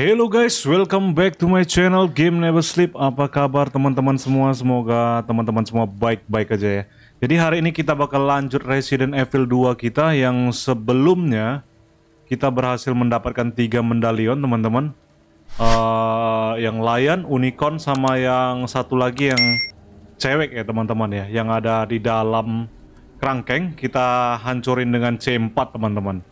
Hello guys, welcome back to my channel Game Never Sleep. Apa kabar teman-teman semua? Semoga teman-teman semua baik-baik aja ya. Jadi hari ini kita bakal lanjut Resident Evil 2 kita yang sebelumnya kita berhasil mendapatkan tiga medalion teman-teman. Uh, yang Lion, Unicorn sama yang satu lagi yang cewek ya teman-teman ya, yang ada di dalam kerangkeng kita hancurin dengan C4 teman-teman.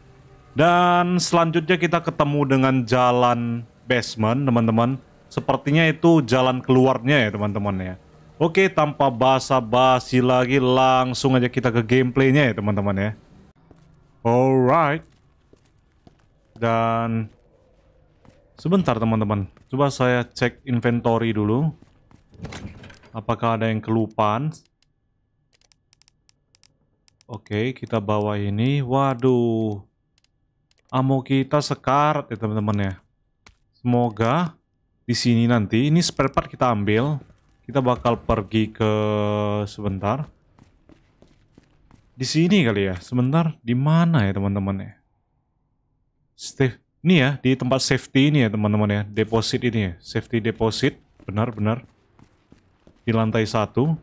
Dan selanjutnya kita ketemu dengan jalan basement, teman-teman. Sepertinya itu jalan keluarnya ya, teman-teman ya. Oke, tanpa basa-basi lagi, langsung aja kita ke gameplaynya ya, teman-teman ya. Alright. Dan sebentar, teman-teman. Coba saya cek inventory dulu. Apakah ada yang kelupaan? Oke, kita bawa ini. Waduh ammo kita sekar, ya teman-teman ya. Semoga di sini nanti ini spare part kita ambil. Kita bakal pergi ke sebentar. Di sini kali ya. Sebentar di mana ya teman-teman ya? Steve, ini ya di tempat safety ini ya teman-teman ya. Deposit ini ya. Safety deposit benar-benar di lantai satu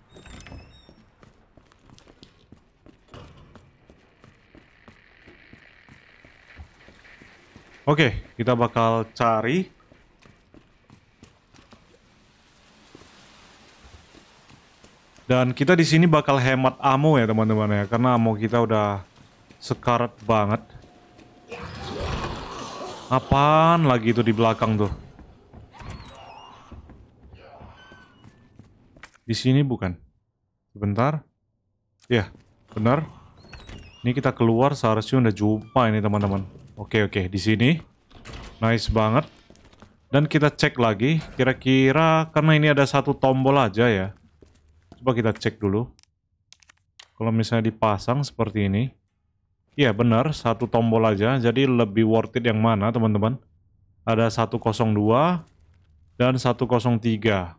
Oke, kita bakal cari Dan kita di sini bakal hemat ammo ya teman-teman ya, karena ammo kita udah sekarat banget. Apaan lagi itu di belakang tuh? Di sini bukan? Sebentar. Ya, benar. Ini kita keluar seharusnya udah jumpa ini teman-teman. Oke, oke. Di sini. Nice banget. Dan kita cek lagi. Kira-kira karena ini ada satu tombol aja ya. Coba kita cek dulu. Kalau misalnya dipasang seperti ini. Iya benar, satu tombol aja. Jadi lebih worth it yang mana teman-teman? Ada 102 dan 103.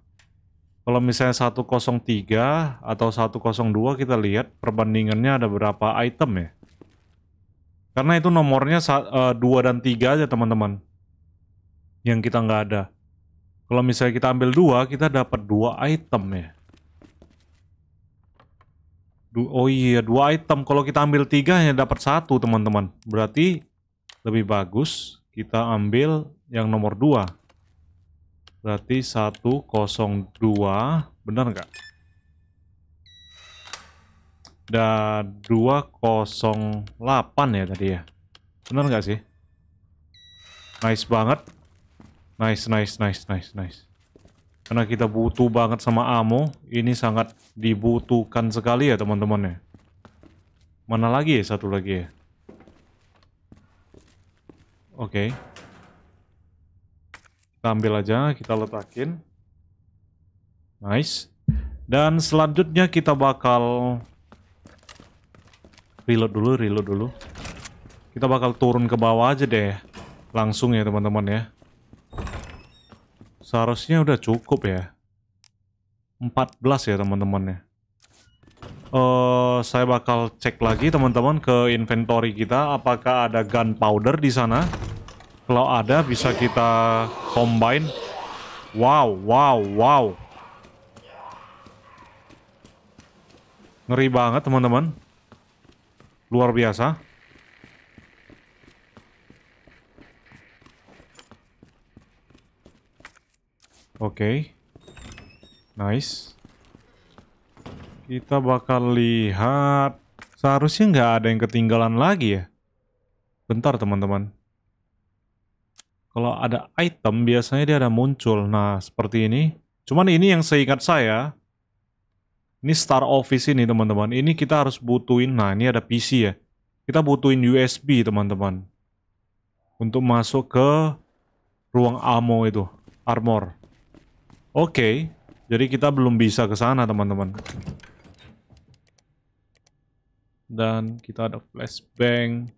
Kalau misalnya 103 atau 102 kita lihat perbandingannya ada berapa item ya. Karena itu nomornya uh, eh, 2 dan 3 aja teman-teman. Yang kita nggak ada. Kalau misalnya kita ambil 2, kita dapat 2 item ya. Du oh iya, 2 item. Kalau kita ambil 3 hanya dapat 1 teman-teman. Berarti lebih bagus kita ambil yang nomor 2. Berarti 102, benar nggak? ada 208 ya tadi ya. Benar nggak sih? Nice banget. Nice, nice, nice, nice, nice. Karena kita butuh banget sama ammo, ini sangat dibutuhkan sekali ya teman-teman ya. Mana lagi ya? Satu lagi ya. Oke. Okay. Kita ambil aja, kita letakin. Nice. Dan selanjutnya kita bakal reload dulu, reload dulu. Kita bakal turun ke bawah aja deh. Langsung ya teman-teman ya. Seharusnya udah cukup ya. 14 ya teman-teman ya. Uh, saya bakal cek lagi teman-teman ke inventory kita apakah ada gunpowder di sana. Kalau ada bisa kita combine. Wow, wow, wow. Ngeri banget teman-teman. Luar biasa. Oke. Okay. Nice. Kita bakal lihat. Seharusnya nggak ada yang ketinggalan lagi ya. Bentar teman-teman. Kalau ada item biasanya dia ada muncul. Nah seperti ini. Cuman ini yang seingat saya. Ini Star Office ini teman-teman. Ini kita harus butuhin. Nah ini ada PC ya. Kita butuhin USB teman-teman. Untuk masuk ke ruang ammo itu. Armor. Oke. Okay. Jadi kita belum bisa ke sana teman-teman. Dan kita ada flashbang.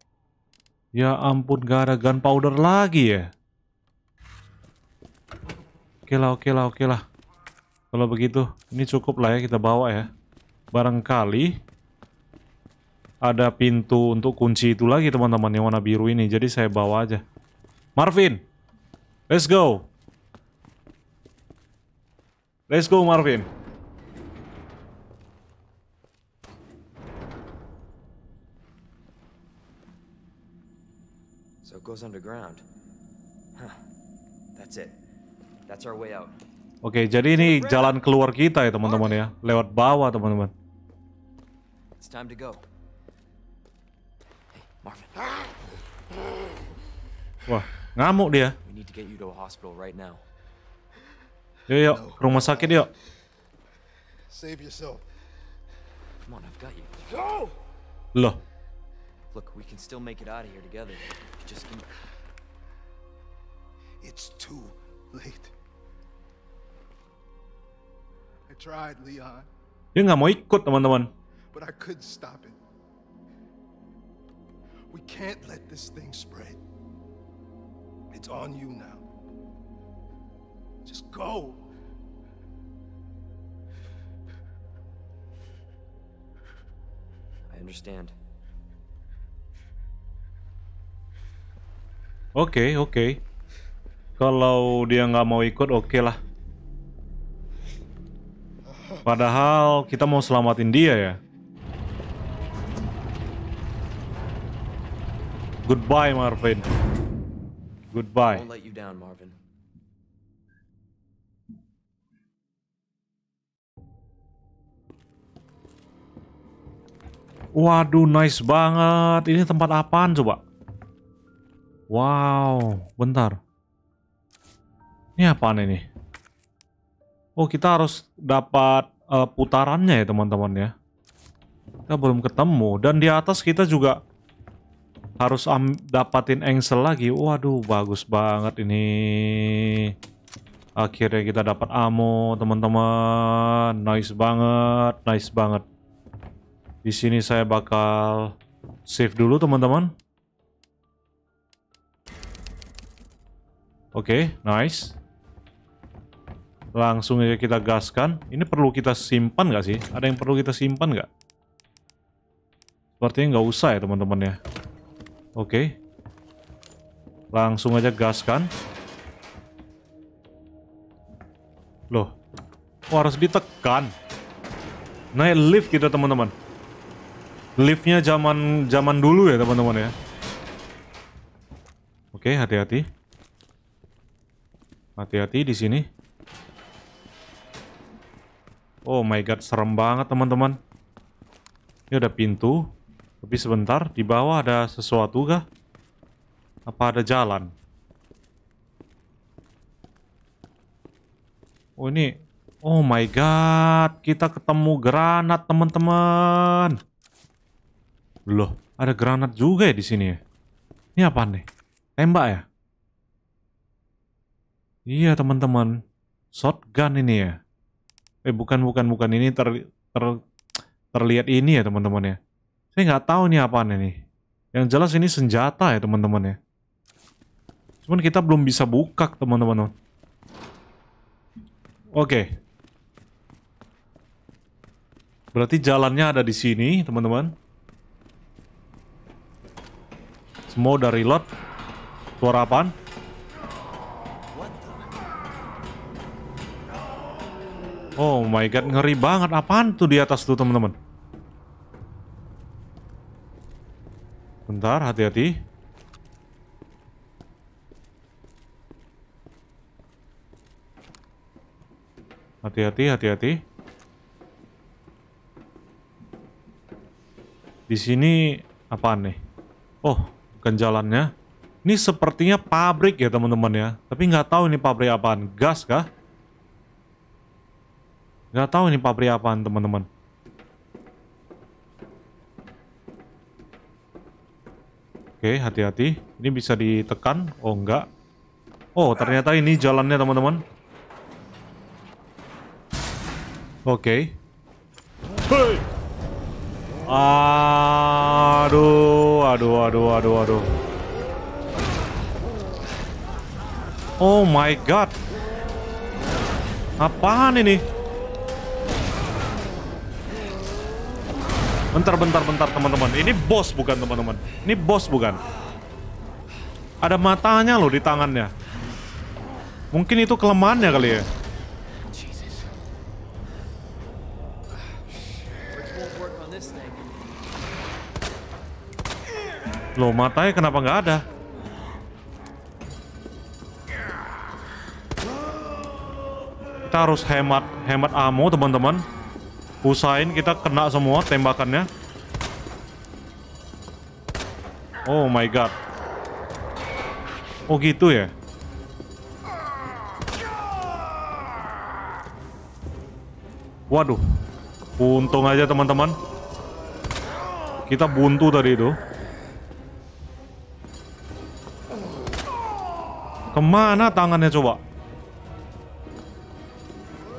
Ya ampun gak ada gunpowder lagi ya. Oke okay lah oke okay lah oke okay lah. Kalau begitu, ini cukup lah ya kita bawa ya. Barangkali ada pintu untuk kunci itu lagi teman-teman yang warna biru ini. Jadi saya bawa aja. Marvin, let's go. Let's go Marvin. So it goes underground. Huh. That's it. That's our way out. Oke, jadi ini jalan keluar kita ya teman-teman ya. Lewat bawah teman-teman. time to go. Wah, ngamuk dia. We need to get you to a hospital right now. Yuk, yuk, ke rumah sakit yuk. Save yourself. Come on, I've got you. Go! Loh. Look, we can still make it out of here together. Just It's too late. Dia nggak mau ikut teman-teman. Oke, oke. Kalau dia nggak mau ikut, oke okay lah. Padahal kita mau selamatin dia ya. Goodbye, Marvin. Goodbye. Waduh, nice banget. Ini tempat apaan coba? Wow, bentar. Ini apaan ini? Oh kita harus dapat uh, putarannya ya teman-teman ya. Kita belum ketemu dan di atas kita juga harus dapatin engsel lagi. Waduh bagus banget ini. Akhirnya kita dapat ammo teman-teman. Nice banget, nice banget. Di sini saya bakal save dulu teman-teman. Oke, okay, nice. Langsung aja kita gaskan. Ini perlu kita simpan nggak sih? Ada yang perlu kita simpan nggak? Sepertinya nggak usah ya teman-teman ya. Oke. Okay. Langsung aja gaskan. Loh. Oh, harus ditekan. Naik lift kita teman-teman. Liftnya zaman zaman dulu ya teman-teman ya. Oke, okay, hati-hati. Hati-hati di sini. Oh my god, serem banget teman-teman. Ini ada pintu. Tapi sebentar, di bawah ada sesuatu kah? Apa ada jalan? Oh ini, oh my god, kita ketemu granat teman-teman. Loh, ada granat juga ya di sini ya? Ini apa nih? Tembak ya? Iya teman-teman, shotgun ini ya eh bukan bukan bukan ini ter, ter terlihat ini ya teman-teman ya saya nggak tahu nih apaan ini yang jelas ini senjata ya teman-teman ya cuman kita belum bisa buka teman-teman oke okay. berarti jalannya ada di sini teman-teman semua dari lot suara apaan Oh my god, ngeri banget. Apaan tuh di atas tuh teman-teman? Bentar, hati-hati. Hati-hati, hati-hati. Di sini apaan nih? Oh, bukan jalannya. Ini sepertinya pabrik ya teman-teman ya. Tapi nggak tahu ini pabrik apaan. Gas kah? Gak tahu ini pabrik apaan teman-teman. Oke, hati-hati. Ini bisa ditekan. Oh, enggak. Oh, ternyata ini jalannya, teman-teman. Oke. Hey! Aduh, aduh, aduh, aduh, aduh. Oh my god. Apaan ini? Bentar, bentar, bentar teman-teman. Ini bos bukan teman-teman. Ini bos bukan. Ada matanya loh di tangannya. Mungkin itu kelemahannya kali ya. Loh, matanya kenapa nggak ada? Kita harus hemat hemat ammo, teman-teman usain kita kena semua tembakannya. Oh my god. Oh gitu ya. Waduh. Untung aja teman-teman. Kita buntu tadi itu. Kemana tangannya coba?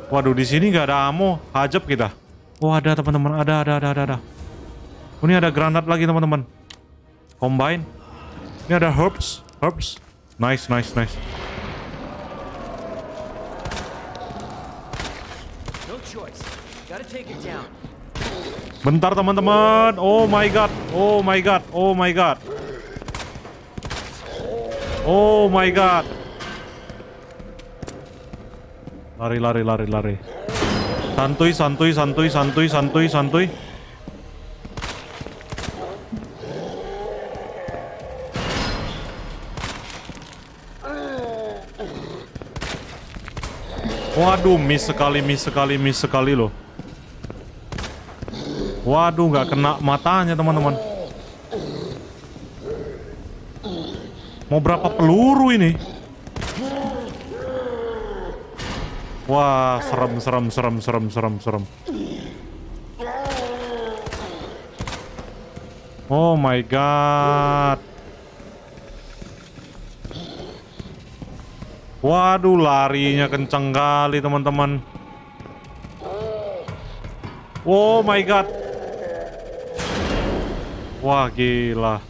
Waduh, di sini nggak ada ammo. Hajab kita. Oh ada teman-teman, ada, ada, ada, ada, Oh, ini ada granat lagi teman-teman. Combine. Ini ada herbs, herbs. Nice, nice, nice. Bentar teman-teman. Oh my god. Oh my god. Oh my god. Oh my god. Lari, lari, lari, lari. Santuy, santuy, santuy, santuy, santuy, santuy. Waduh, miss sekali, miss sekali, miss sekali loh. Waduh, nggak kena matanya teman-teman. Mau berapa peluru ini? Wah, serem, serem, serem, serem, serem, serem. Oh my god. Waduh, larinya kenceng kali, teman-teman. Oh my god. Wah, gila.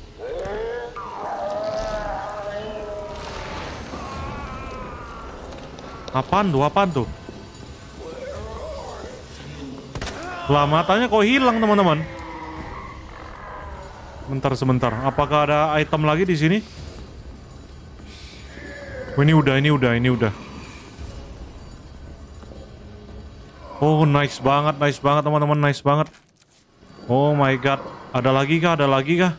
Apaan tuh? Apaan tuh? Lah matanya kok hilang teman-teman? Bentar sebentar. Apakah ada item lagi di sini? Oh, ini udah, ini udah, ini udah. Oh, nice banget, nice banget teman-teman, nice banget. Oh my god, ada lagi kah? Ada lagi kah?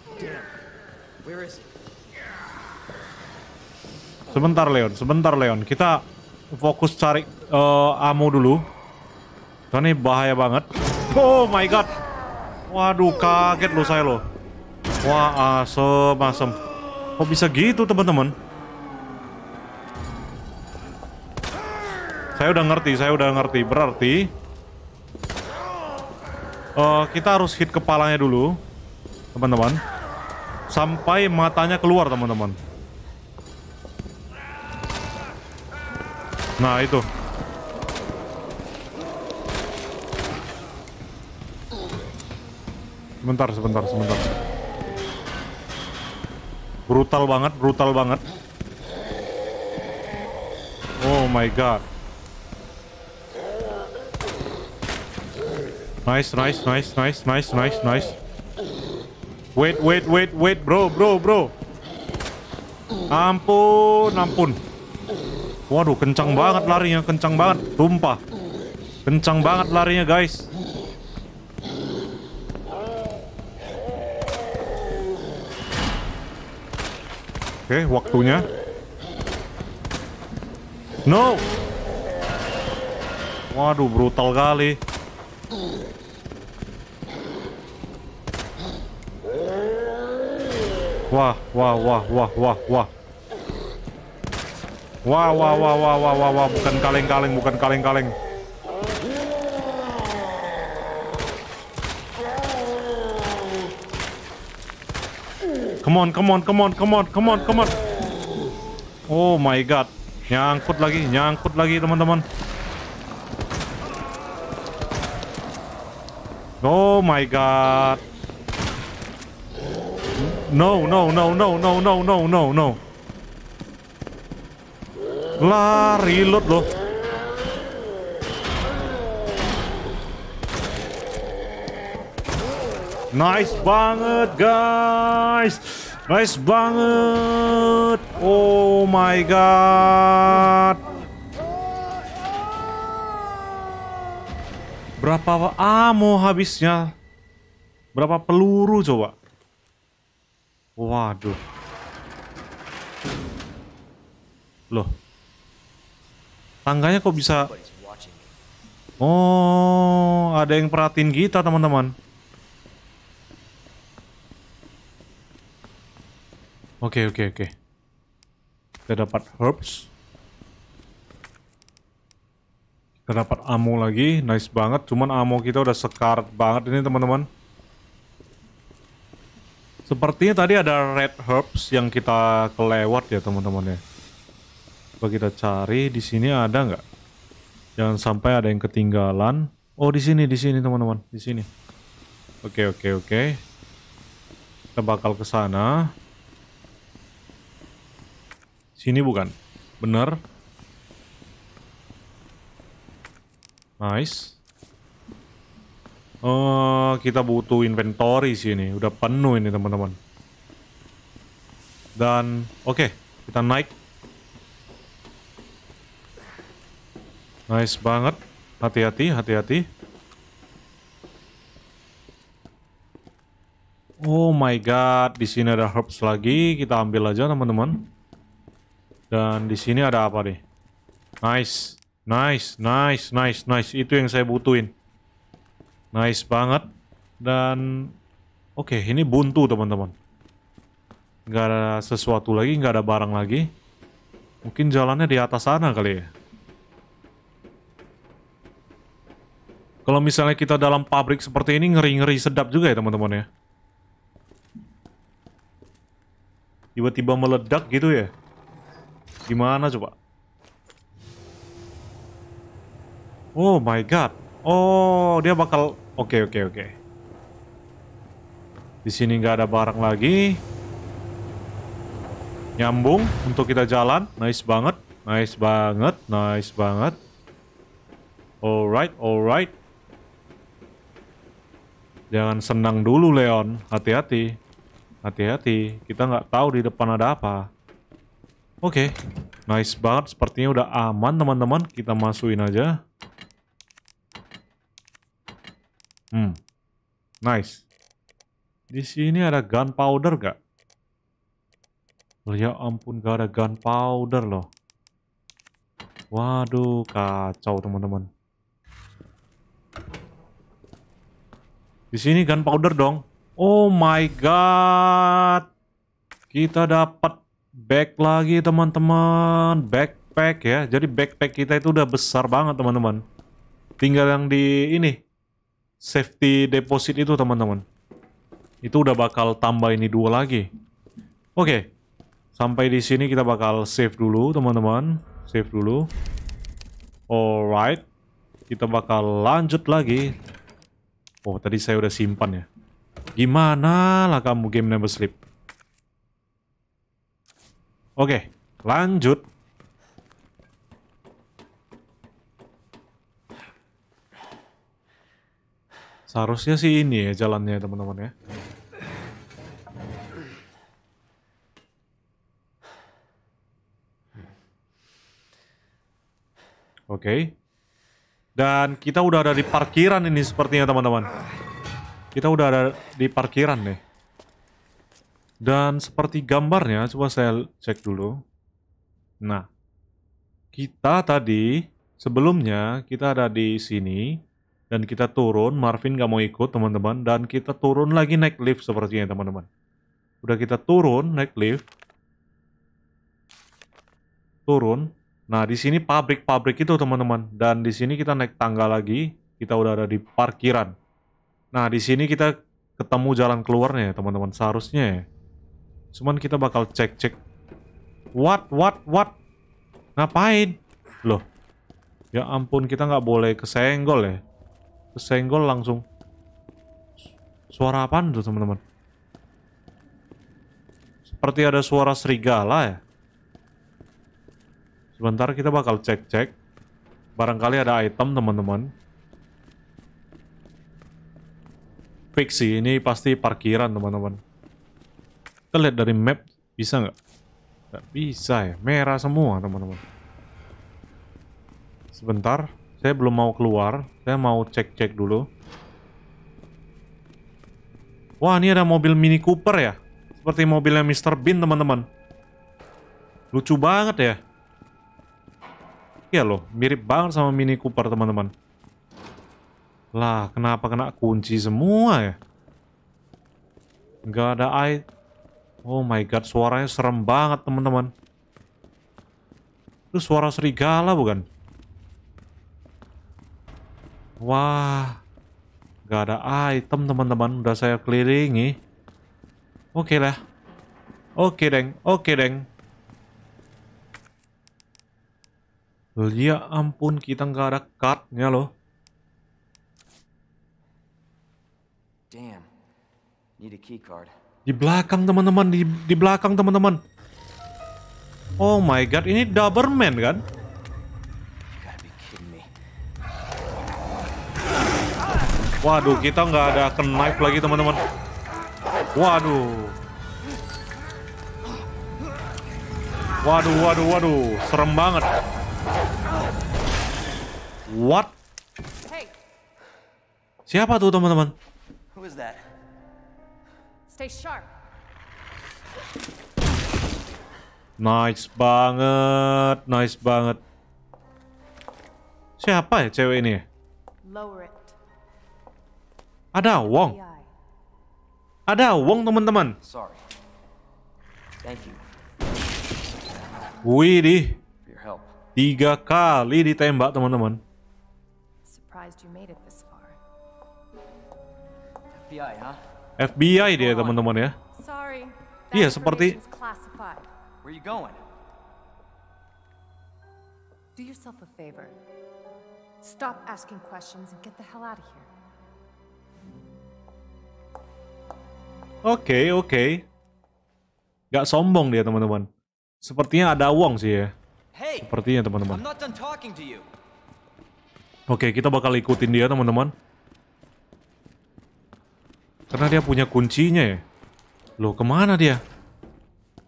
Sebentar Leon, sebentar Leon. Kita fokus cari uh, eh, ammo dulu. Karena ini bahaya banget. Oh my god. Waduh, kaget loh saya lo. Wah, asem, asem. Kok bisa gitu, teman-teman? Saya udah ngerti, saya udah ngerti. Berarti... Uh, kita harus hit kepalanya dulu. Teman-teman. Sampai matanya keluar, teman-teman. иду. Sebentar, sebentar, sebentar. Brutal banget, brutal banget. Oh my god. Nice, nice, nice, nice, nice, nice, nice. Wait, wait, wait, wait, bro, bro, bro. Ampun, ampun. Waduh, kencang banget larinya, kencang banget, tumpah. Kencang banget larinya, guys. Oke, okay, waktunya. No! Waduh, brutal kali. Wah, wah, wah, wah, wah, wah. Wah, wah, wah, wah, wah, wah, wah. bukan kaleng-kaleng, bukan kaleng-kaleng. Come on, come on, come on, come on, come on, come on. Oh my god. Nyangkut lagi, nyangkut lagi teman-teman. Oh my god. No, no, no, no, no, no, no, no, no. Lari lot loh. Nice banget, guys. Nice banget. Oh my god. Berapa amo habisnya? Berapa peluru coba? Waduh. Loh. Tangganya kok bisa... Oh, ada yang perhatiin kita teman-teman. Oke, okay, oke, okay, oke. Okay. Kita dapat herbs. Kita dapat ammo lagi. Nice banget. Cuman ammo kita udah sekarat banget ini teman-teman. Sepertinya tadi ada red herbs yang kita kelewat ya teman-teman ya. Coba kita cari di sini ada nggak? Jangan sampai ada yang ketinggalan. Oh di sini di sini teman-teman di sini. Oke oke oke. Kita bakal ke sana. Sini bukan? Bener. Nice. Oh, kita butuh inventory sini. Udah penuh ini, teman-teman. Dan oke, okay, kita naik Nice banget. Hati-hati, hati-hati. Oh my god, di sini ada herbs lagi. Kita ambil aja teman-teman. Dan di sini ada apa nih? Nice, nice, nice, nice, nice. Itu yang saya butuhin. Nice banget. Dan oke, okay, ini buntu teman-teman. Nggak ada sesuatu lagi, nggak ada barang lagi. Mungkin jalannya di atas sana kali ya. Kalau misalnya kita dalam pabrik seperti ini ngeri-ngeri sedap juga ya teman-teman ya. Tiba-tiba meledak gitu ya. Gimana coba? Oh my god. Oh, dia bakal oke okay, oke okay, oke. Okay. Di sini nggak ada barang lagi. Nyambung untuk kita jalan. Nice banget. Nice banget. Nice banget. Alright, alright. Jangan senang dulu, Leon. Hati-hati. Hati-hati. Kita nggak tahu di depan ada apa. Oke. Okay. Nice banget. Sepertinya udah aman, teman-teman. Kita masukin aja. Hmm. Nice. Di sini ada gunpowder gak? Ya ampun, gak ada gunpowder loh. Waduh, kacau teman-teman. Di sini gunpowder dong. Oh my god. Kita dapat back lagi teman-teman. Backpack ya. Jadi backpack kita itu udah besar banget teman-teman. Tinggal yang di ini. Safety deposit itu teman-teman. Itu udah bakal tambah ini dua lagi. Oke. Okay. Sampai di sini kita bakal save dulu teman-teman. Save dulu. Alright. Kita bakal lanjut lagi. Oh, tadi saya udah simpan ya. Gimana lah kamu game Never Sleep? Oke, lanjut. Seharusnya sih ini ya jalannya teman-teman ya. Oke. Okay. Dan kita udah ada di parkiran ini sepertinya teman-teman. Kita udah ada di parkiran nih. Dan seperti gambarnya, coba saya cek dulu. Nah, kita tadi sebelumnya kita ada di sini. Dan kita turun, Marvin gak mau ikut teman-teman. Dan kita turun lagi naik lift sepertinya teman-teman. Udah kita turun naik lift. Turun, Nah, di sini pabrik-pabrik itu, teman-teman. Dan di sini kita naik tangga lagi. Kita udah ada di parkiran. Nah, di sini kita ketemu jalan keluarnya, teman-teman. Seharusnya ya. Cuman kita bakal cek-cek. What? What? What? Ngapain? Loh. Ya ampun, kita nggak boleh kesenggol ya. Kesenggol langsung. Suara apaan tuh, teman-teman? Seperti ada suara serigala ya. Sebentar kita bakal cek-cek. Barangkali ada item teman-teman. Fix sih, ini pasti parkiran teman-teman. Kita lihat dari map, bisa nggak? Nggak bisa ya, merah semua teman-teman. Sebentar, saya belum mau keluar. Saya mau cek-cek dulu. Wah, ini ada mobil Mini Cooper ya? Seperti mobilnya Mr. Bean, teman-teman. Lucu banget ya. Iya loh, mirip banget sama Mini Cooper teman-teman. Lah, kenapa kena kunci semua ya? Nggak ada air. Oh my god, suaranya serem banget teman-teman. Itu suara serigala bukan? Wah, nggak ada item teman-teman. Udah saya kelilingi. Oke okay lah. Oke okay, deng, oke okay, deng. Ya ampun, kita nggak ada cardnya loh. Damn. Need a key card. Di belakang teman-teman, di, di belakang teman-teman. Oh my god, ini Doberman kan? Waduh, kita nggak ada knife lagi teman-teman. Waduh. Waduh, waduh, waduh, serem banget. What? Hey. Siapa tuh teman-teman? Who is that? Stay sharp. Nice banget, nice banget. Siapa ya cewek ini? Ada Wong. Ada Wong teman-teman. Wih di. Tiga kali ditembak teman-teman surprised you made it this far. FBI, huh? FBI dia teman-teman ya. Sorry. Iya seperti. Where you going? Do yourself a favor. Stop asking questions and get the hell out of here. Oke, okay, oke. Okay. Gak sombong dia, teman-teman. Sepertinya ada uang sih ya. Sepertinya, teman-teman. Oke, kita bakal ikutin dia, teman-teman. Karena dia punya kuncinya ya. Loh, kemana dia?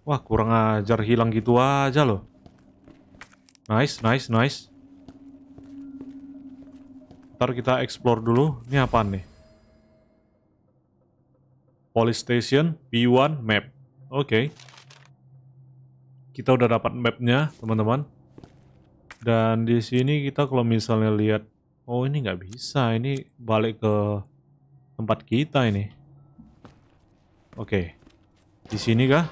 Wah, kurang ajar hilang gitu aja loh. Nice, nice, nice. Ntar kita explore dulu. Ini apa nih? Police Station B1 Map. Oke. Okay. Kita udah dapat mapnya, teman-teman. Dan di sini kita kalau misalnya lihat Oh ini nggak bisa, ini balik ke tempat kita ini. Oke, okay. di sini kah?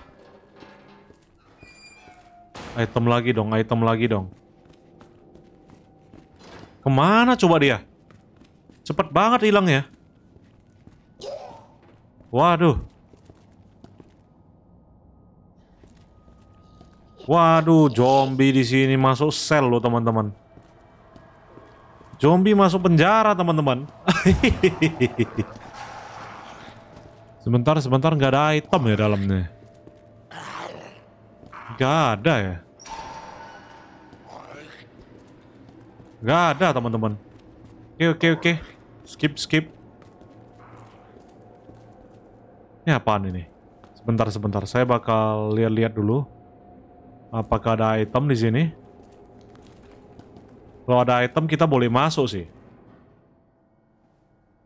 Item lagi dong, item lagi dong. Kemana coba dia? Cepet banget hilang ya. Waduh. Waduh, zombie di sini masuk sel loh teman-teman. Zombie masuk penjara teman-teman. sebentar, sebentar nggak ada item ya dalamnya. Gak ada ya. Gak ada teman-teman. Oke, oke, oke. Skip, skip. Ini apaan ini? Sebentar, sebentar. Saya bakal lihat-lihat dulu. Apakah ada item di sini? Kalau ada item kita boleh masuk sih.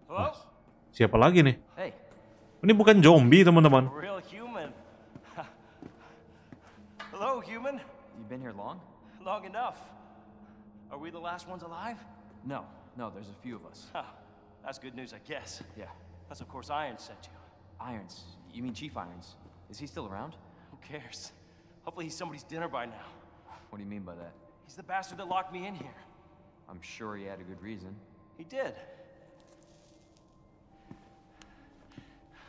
Nah, siapa lagi nih? Ini bukan zombie teman-teman. Hello human. You been here long? Long enough. Are we the last ones alive? No, no, there's a few of us. Huh. That's good news, I guess. Yeah. That's of course Irons sent you. Irons? You mean Chief Irons? Is he still around? Who cares? Hopefully he's somebody's dinner by now. What do you mean by that? He's the bastard that locked me in here. I'm sure he had a good reason. He did.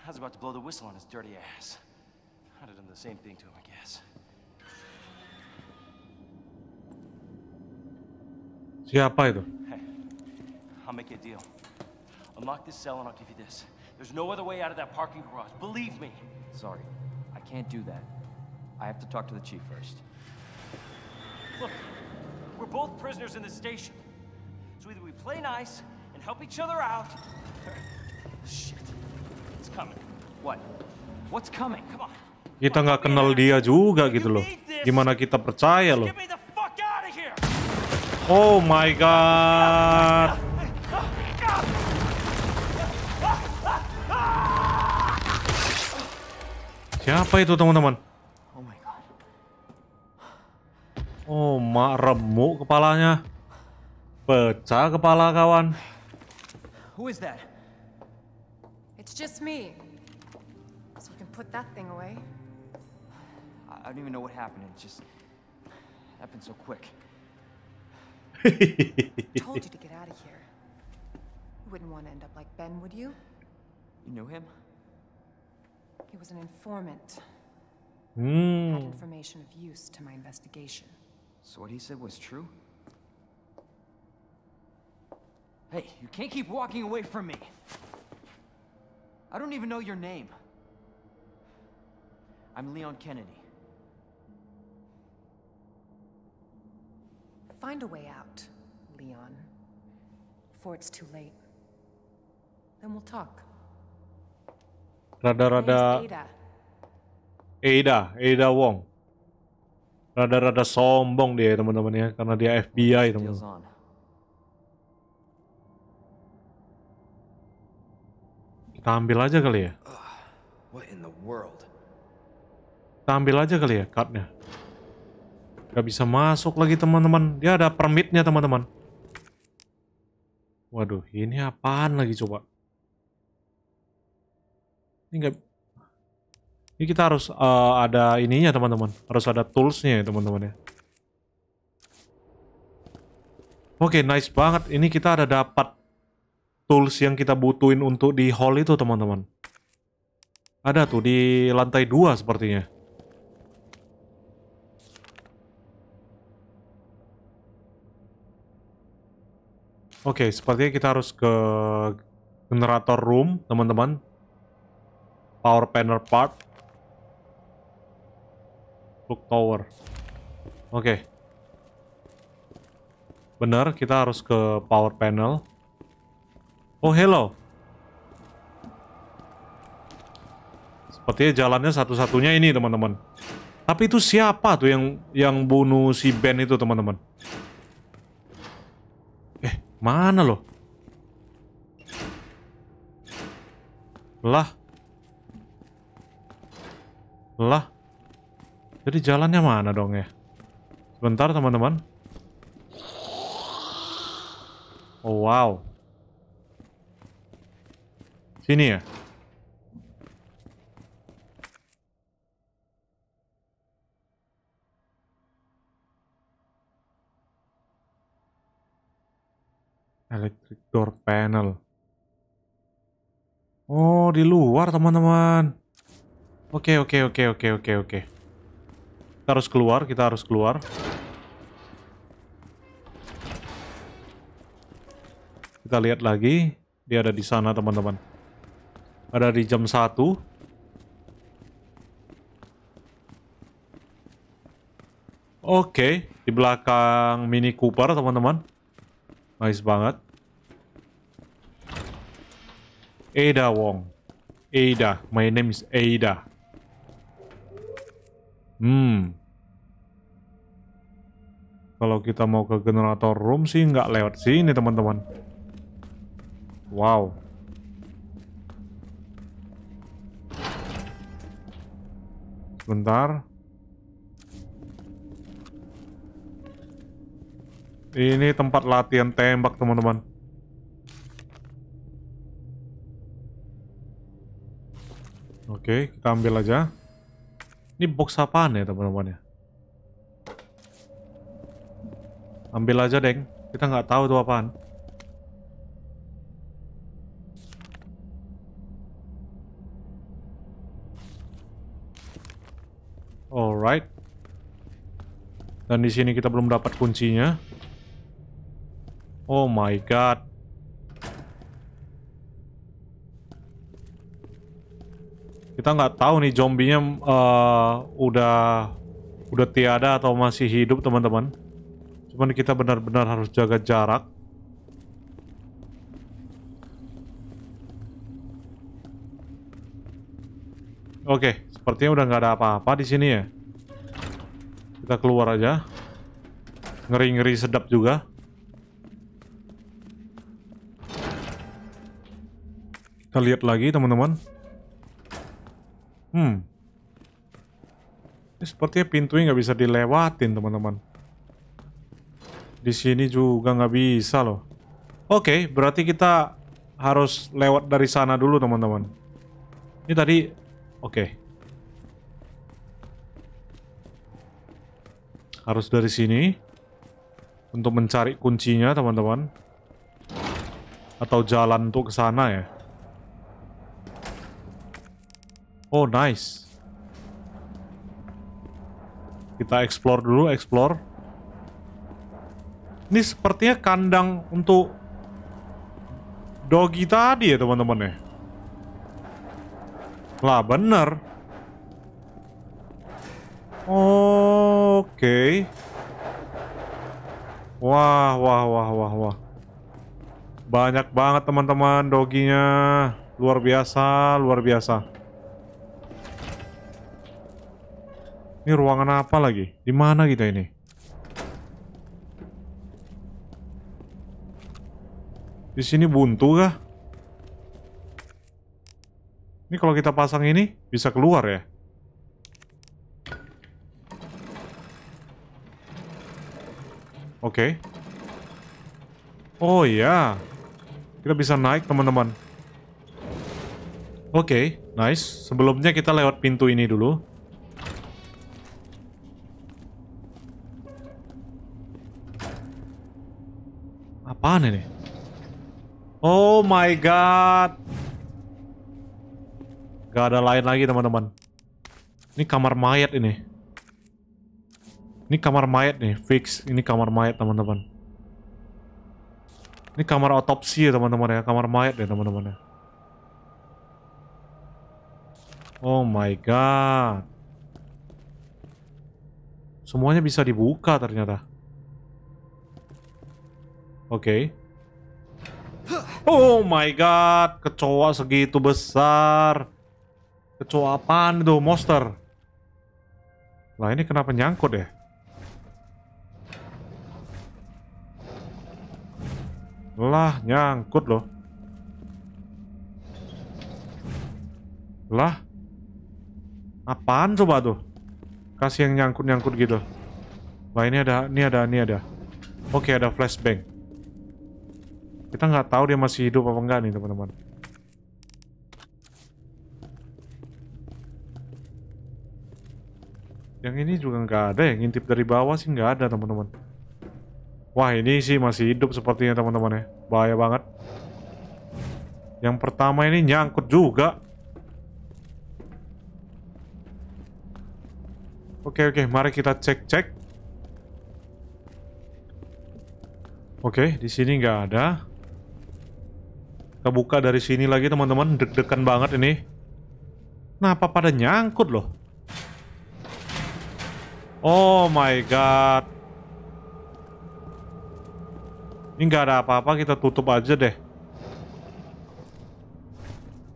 I was about to blow the whistle on his dirty ass. I'd have done the same thing to him, I guess. Yeah, Pyro. Hey, I'll make you a deal. Unlock this cell and I'll give you this. There's no other way out of that parking garage. Believe me. Sorry, I can't do that. I have to talk to the chief first. Look, We're both prisoners in the station. So either we play nice and help each other out, Shit. It's coming. What? What's coming? Come on. Kita nggak kenal dia juga gitu loh. Gimana kita percaya loh? Oh my god. Siapa itu teman-teman? Oh, mak remuk kepalanya. Pecah kepala kawan. Who is that? It's just me. So you can put that thing away. I don't even know what happened. It just happened so quick. I told you to get out of here. You wouldn't want to end up like Ben, would you? You knew him? He was an informant. Mm. Had information of use to my investigation. So what he said was true? Hey, you can't keep walking away from me. I don't even know your name. I'm Leon Kennedy. Find a way out, Leon. Before it's too late. Then we'll talk. Rada-rada... Ada. Ada. Ada Wong. Rada-rada sombong dia teman-teman ya, karena dia FBI teman-teman. Kita ambil aja kali ya. Kita ambil aja kali ya cardnya. Gak bisa masuk lagi teman-teman. Dia ada permitnya teman-teman. Waduh, ini apaan lagi coba? Ini gak ini kita harus uh, ada ininya teman-teman. Harus ada toolsnya ya teman-teman ya. Oke, okay, nice banget. Ini kita ada dapat tools yang kita butuhin untuk di hall itu teman-teman. Ada tuh di lantai dua sepertinya. Oke, okay, sepertinya kita harus ke generator room, teman-teman. Power panel part. Clock Tower. Oke. Okay. Benar, kita harus ke power panel. Oh, hello. Sepertinya jalannya satu-satunya ini, teman-teman. Tapi itu siapa tuh yang yang bunuh si Ben itu, teman-teman? Eh, mana loh? Lah. Lah. Jadi jalannya mana dong ya? Sebentar teman-teman. Oh, wow. Sini ya? Electric door panel. Oh, di luar teman-teman. Oke, okay, oke, okay, oke, okay, oke, oke, oke. Kita harus keluar, kita harus keluar. Kita lihat lagi. Dia ada di sana, teman-teman. Ada di jam 1. Oke, di belakang Mini Cooper, teman-teman. Nice banget. Ada Wong. Ada, my name is Ada. Hmm. Kalau kita mau ke generator room sih nggak lewat sini teman-teman. Wow. Bentar. Ini tempat latihan tembak teman-teman. Oke, kita ambil aja. Ini box apaan ya teman-teman ya? Ambil aja deng, kita nggak tahu itu apaan. Alright. Dan di sini kita belum dapat kuncinya. Oh my god. kita nggak tahu nih zombinya uh, udah udah tiada atau masih hidup teman-teman cuman kita benar-benar harus jaga jarak oke okay, sepertinya udah nggak ada apa-apa di sini ya kita keluar aja ngeri-ngeri sedap juga kita lihat lagi teman-teman Hmm. Ini sepertinya pintunya nggak bisa dilewatin, teman-teman. Di sini juga nggak bisa loh. Oke, berarti kita harus lewat dari sana dulu, teman-teman. Ini tadi... Oke. Harus dari sini. Untuk mencari kuncinya, teman-teman. Atau jalan untuk ke sana ya. Oh, nice. Kita explore dulu, explore. Ini sepertinya kandang untuk doggy tadi ya, teman-teman ya. Lah, bener. Oke. Okay. Wah, wah, wah, wah, wah. Banyak banget teman-teman doginya. Luar biasa, luar biasa. Ini ruangan apa lagi? Di mana kita ini? Di sini buntu kah? Ini kalau kita pasang ini bisa keluar ya? Oke. Okay. Oh iya. Kita bisa naik teman-teman. Oke, okay, nice. Sebelumnya kita lewat pintu ini dulu. Apaan ini? Oh my god. Gak ada lain lagi teman-teman. Ini kamar mayat ini. Ini kamar mayat nih, fix. Ini kamar mayat teman-teman. Ini kamar otopsi ya teman-teman ya, kamar mayat ya teman-teman ya. Oh my god. Semuanya bisa dibuka ternyata. Oke. Okay. Oh my god, kecoa segitu besar. Kecoa apaan itu monster? Lah ini kenapa nyangkut ya? Lah, nyangkut loh. Lah. Apaan coba tuh? Kasih yang nyangkut-nyangkut gitu. Wah, ini ada, ini ada, ini ada. Oke, okay, ada flashbang. Kita nggak tahu dia masih hidup apa enggak nih teman-teman. Yang ini juga nggak ada ya, ngintip dari bawah sih nggak ada teman-teman. Wah ini sih masih hidup sepertinya teman-teman ya, bahaya banget. Yang pertama ini nyangkut juga. Oke oke, mari kita cek cek. Oke, di sini nggak ada. Kita buka dari sini lagi teman-teman, deg-degan banget ini. Kenapa pada nyangkut loh? Oh my god. Ini nggak ada apa-apa, kita tutup aja deh.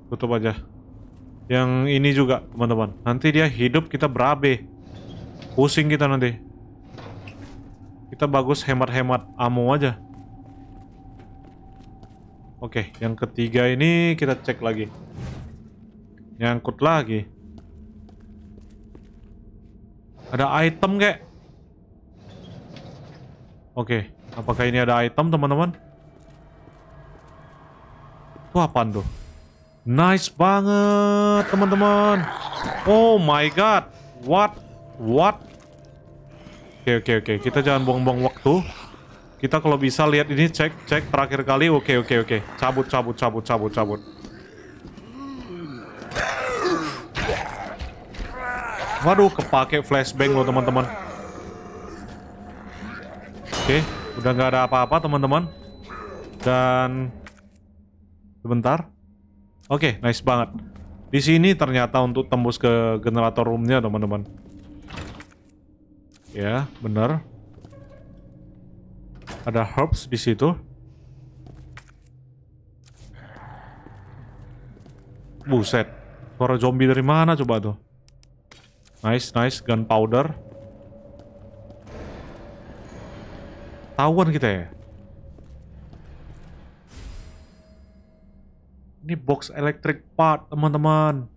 Tutup aja. Yang ini juga, teman-teman. Nanti dia hidup kita berabe. Pusing kita nanti. Kita bagus hemat-hemat ammo aja. Oke, yang ketiga ini kita cek lagi. Nyangkut lagi. Ada item kek. Oke, apakah ini ada item teman-teman? Itu apaan tuh? Nice banget teman-teman. Oh my god. What? What? Oke, oke, oke. Kita jangan buang-buang waktu. Kita kalau bisa lihat ini cek cek terakhir kali. Oke okay, oke okay, oke. Okay. Cabut cabut cabut cabut cabut. Waduh, kepake flashbang loh teman-teman. Oke, udah nggak ada apa-apa teman-teman. Dan sebentar. Oke, nice banget. Di sini ternyata untuk tembus ke generator roomnya teman-teman. Ya, benar. Ada herbs di situ. Buset. Suara zombie dari mana coba tuh? Nice, nice. gun powder. Tahuan kita ya? Ini box electric part, teman-teman.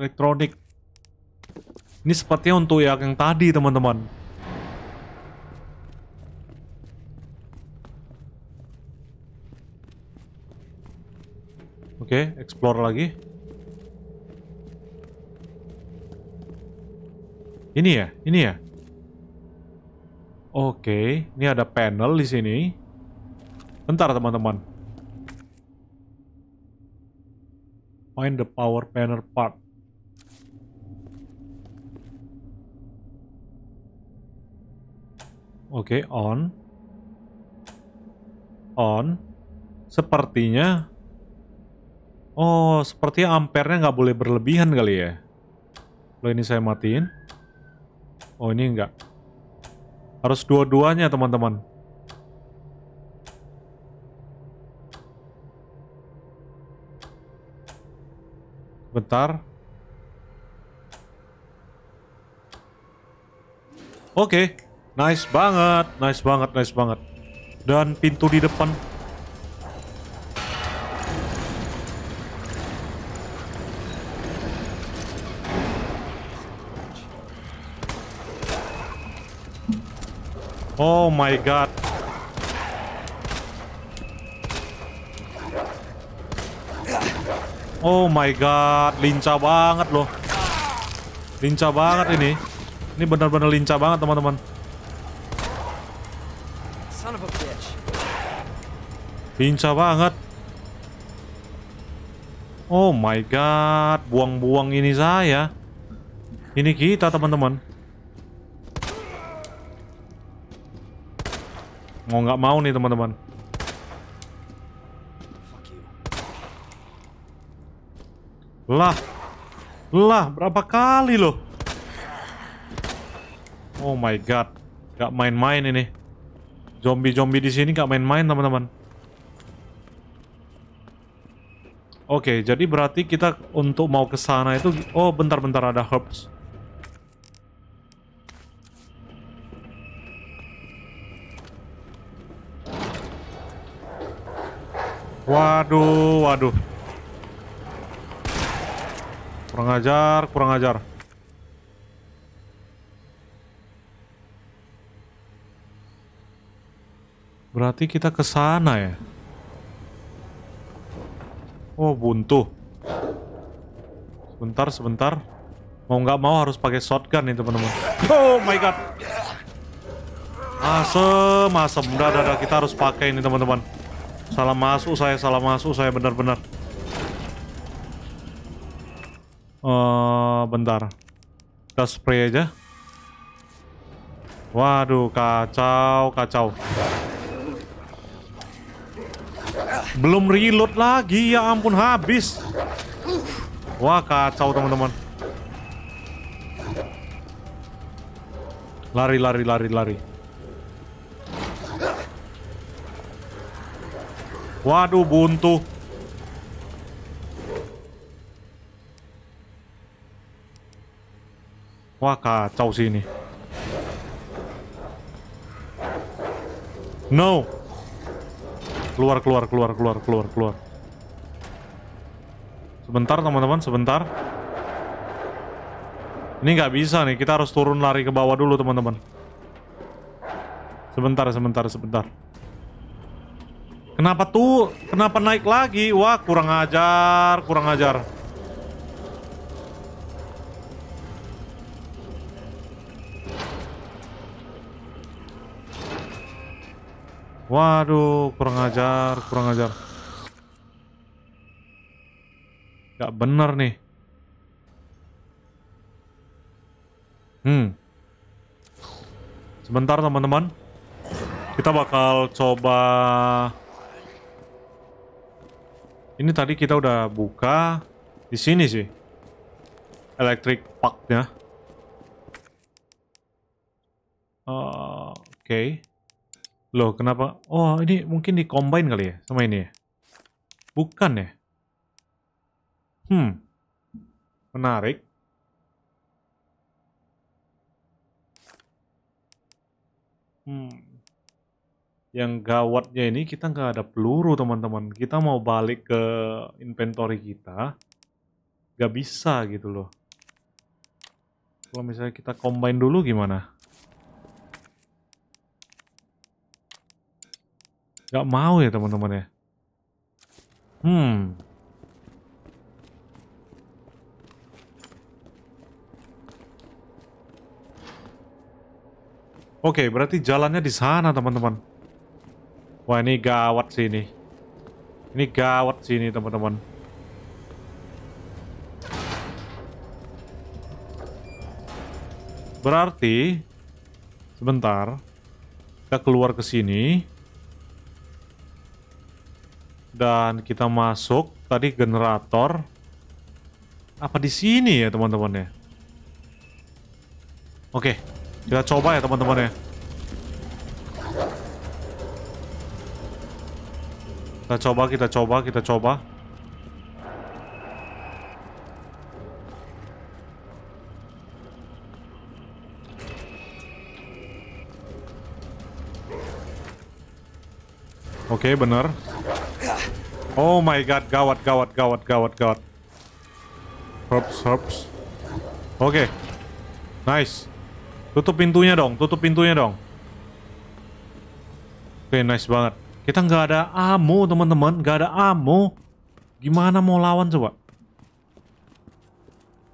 Elektronik. Ini sepertinya untuk yang, yang tadi, teman-teman. Oke, okay, explore lagi. Ini ya, ini ya. Oke, okay, ini ada panel di sini. Bentar teman-teman. Find the power panel part. Oke, okay, on. On. Sepertinya Oh, sepertinya ampernya nggak boleh berlebihan kali ya. Lo ini saya matiin. Oh, ini nggak, Harus dua-duanya, teman-teman. Bentar. Oke. Okay. Nice banget, nice banget, nice banget. Dan pintu di depan Oh my god. Oh my god, lincah banget loh. Lincah banget ini. Ini benar-benar lincah banget, teman-teman. Lincah banget. Oh my god, buang-buang ini saya. Ini kita, teman-teman. Mau nggak mau nih teman-teman. Lah. Lah, berapa kali loh? Oh my god. nggak main-main ini. Zombie-zombie di sini nggak main-main, teman-teman. Oke, okay, jadi berarti kita untuk mau ke sana itu oh bentar-bentar ada herbs. Waduh, waduh. Kurang ajar, kurang ajar. Berarti kita ke sana ya? Oh, buntu. Sebentar, sebentar. Mau nggak mau harus pakai shotgun nih, teman-teman. Oh my god. Asem, asem. Udah, udah, udah. Kita harus pakai ini, teman-teman. Salah masuk saya, salah masuk saya benar-benar. Uh, bentar. Kita spray aja. Waduh, kacau, kacau. Belum reload lagi, ya ampun habis. Wah, kacau teman-teman. Lari, lari, lari, lari. Waduh, buntu. Wah, kacau sih ini. No. Keluar, keluar, keluar, keluar, keluar, keluar. Sebentar, teman-teman, sebentar. Ini nggak bisa nih, kita harus turun lari ke bawah dulu, teman-teman. Sebentar, sebentar, sebentar. Kenapa tuh? Kenapa naik lagi? Wah, kurang ajar, kurang ajar. Waduh, kurang ajar, kurang ajar. Gak bener nih. Hmm. Sebentar teman-teman. Kita bakal coba ini tadi kita udah buka di sini sih. Electric parknya. Uh, Oke. Okay. Loh, kenapa? Oh, ini mungkin di combine kali ya sama ini ya? Bukan ya? Hmm. Menarik. Hmm yang gawatnya ini kita nggak ada peluru teman-teman kita mau balik ke inventory kita nggak bisa gitu loh kalau misalnya kita combine dulu gimana nggak mau ya teman-teman ya hmm Oke, okay, berarti jalannya di sana, teman-teman. Wah ini gawat sih ini. Ini gawat sih ini teman-teman. Berarti sebentar kita keluar ke sini dan kita masuk tadi generator apa di sini ya teman-teman ya. Oke, kita coba ya teman-teman ya. Kita coba, kita coba, kita coba. Oke, okay, bener. Oh my god, gawat, gawat, gawat, gawat, gawat. Herbs, herbs. Oke. Okay. Nice. Tutup pintunya dong, tutup pintunya dong. Oke, okay, nice banget. Kita nggak ada ammo, teman-teman. Nggak ada ammo. Gimana mau lawan coba?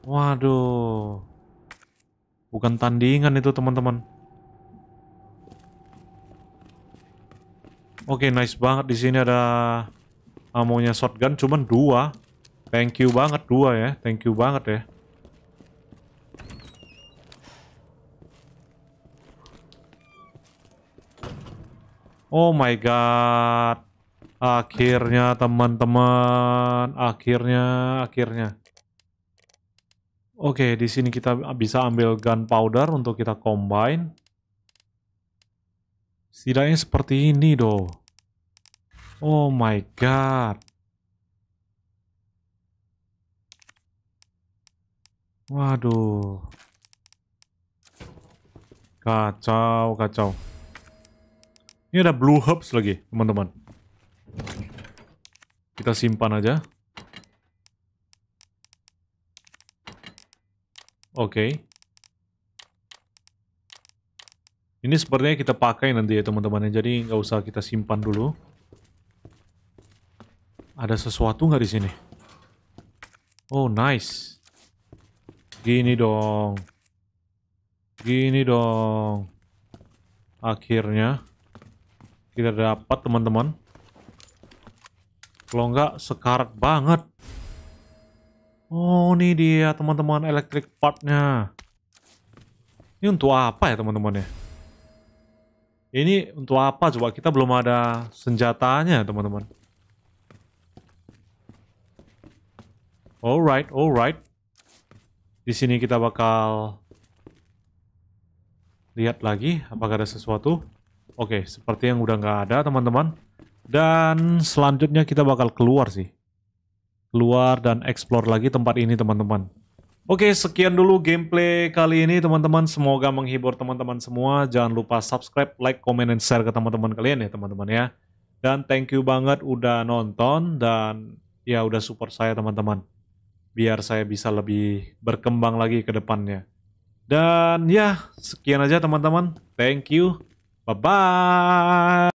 Waduh. Bukan tandingan itu, teman-teman. Oke, okay, nice banget. Di sini ada amonya shotgun, cuman dua. Thank you banget dua ya. Thank you banget ya. Oh my god. Akhirnya teman-teman, akhirnya, akhirnya. Oke, di sini kita bisa ambil gunpowder untuk kita combine. Setidaknya seperti ini doh. Oh my god. Waduh. Kacau, kacau. Ini ada blue herbs lagi, teman-teman. Kita simpan aja. Oke. Okay. Ini sepertinya kita pakai nanti ya teman-teman ya. Jadi nggak usah kita simpan dulu. Ada sesuatu nggak di sini? Oh nice. Gini dong. Gini dong. Akhirnya. Kita dapat teman-teman. Kalau nggak sekarat banget. Oh, ini dia teman-teman electric partnya. Ini untuk apa ya teman-teman ya? Ini untuk apa coba? Kita belum ada senjatanya teman-teman. Alright, alright. Di sini kita bakal lihat lagi apakah ada sesuatu. Oke, okay, seperti yang udah nggak ada teman-teman. Dan selanjutnya kita bakal keluar sih. Keluar dan explore lagi tempat ini teman-teman. Oke, okay, sekian dulu gameplay kali ini teman-teman. Semoga menghibur teman-teman semua. Jangan lupa subscribe, like, comment, dan share ke teman-teman kalian ya teman-teman ya. Dan thank you banget udah nonton dan ya udah support saya teman-teman. Biar saya bisa lebih berkembang lagi ke depannya. Dan ya, sekian aja teman-teman. Thank you. Bye-bye.